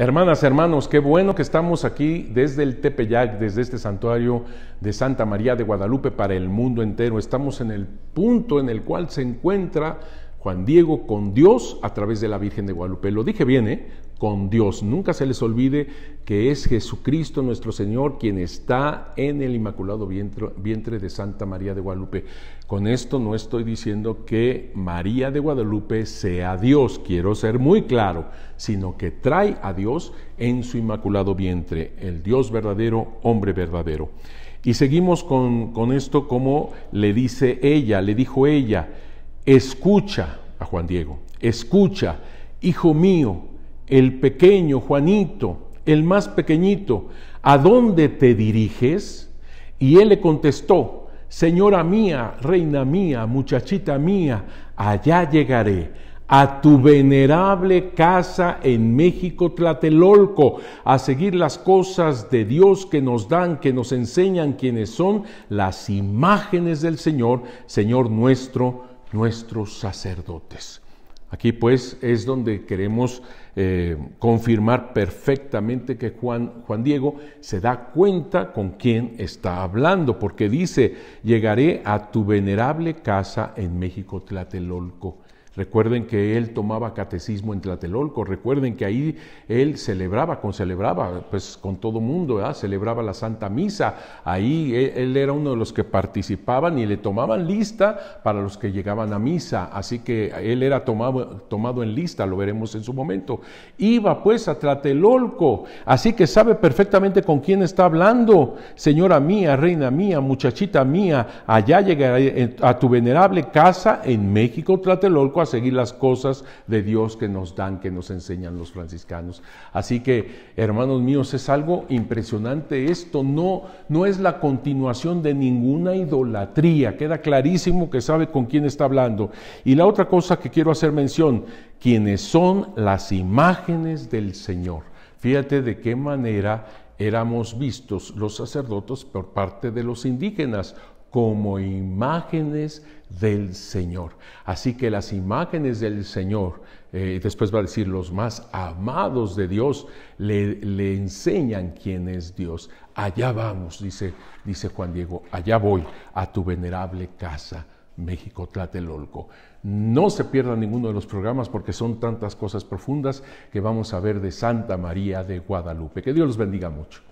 Hermanas, hermanos, qué bueno que estamos aquí desde el Tepeyac, desde este santuario de Santa María de Guadalupe para el mundo entero. Estamos en el punto en el cual se encuentra Juan Diego con Dios a través de la Virgen de Guadalupe. Lo dije bien, ¿eh? Con Dios. Nunca se les olvide que es Jesucristo nuestro Señor quien está en el Inmaculado vientre, vientre de Santa María de Guadalupe. Con esto no estoy diciendo que María de Guadalupe sea Dios, quiero ser muy claro, sino que trae a Dios en su Inmaculado vientre, el Dios verdadero, hombre verdadero. Y seguimos con esto como le dice ella, le dijo ella escucha a Juan Diego, escucha, hijo mío, el pequeño Juanito, el más pequeñito, ¿a dónde te diriges? Y él le contestó, Señora mía, reina mía, muchachita mía, allá llegaré, a tu venerable casa en México Tlatelolco, a seguir las cosas de Dios que nos dan, que nos enseñan quienes son las imágenes del Señor, Señor nuestro, nuestros sacerdotes. Aquí pues es donde queremos eh, confirmar perfectamente que Juan, Juan Diego se da cuenta con quién está hablando, porque dice, llegaré a tu venerable casa en México Tlatelolco. Recuerden que él tomaba catecismo en Tlatelolco, recuerden que ahí él celebraba, con celebraba, pues con todo mundo, celebraba la Santa Misa, ahí e, él, era uno de los que participaban y le tomaban lista para los que llegaban a misa, así que él era tomado, tomado en lista, lo veremos en su momento. Iba pues a Tlatelolco, así que sabe perfectamente con quién está hablando, señora mía, reina mía, muchachita mía, allá llegaré a tu venerable casa en México, Tlatelolco, a seguir las cosas de Dios que nos dan, que nos enseñan los franciscanos. Así que, hermanos míos, es algo impresionante esto, no, no es la continuación de ninguna idolatría, queda clarísimo que sabe con quién está hablando. Y la otra cosa que quiero hacer mención, quienes son las imágenes del Señor. Fíjate de qué manera éramos vistos los sacerdotes por parte de los indígenas, como imágenes del Señor. Así que las imágenes del Señor, y eh, después va a decir los más amados de Dios, le, enseñan quién es Dios. Allá vamos, dice, dice Juan Diego, allá voy a tu venerable casa. México Tlatelolco. No se pierda ninguno de los programas porque son tantas cosas profundas que vamos a ver de Santa María de Guadalupe. Que Dios los bendiga mucho.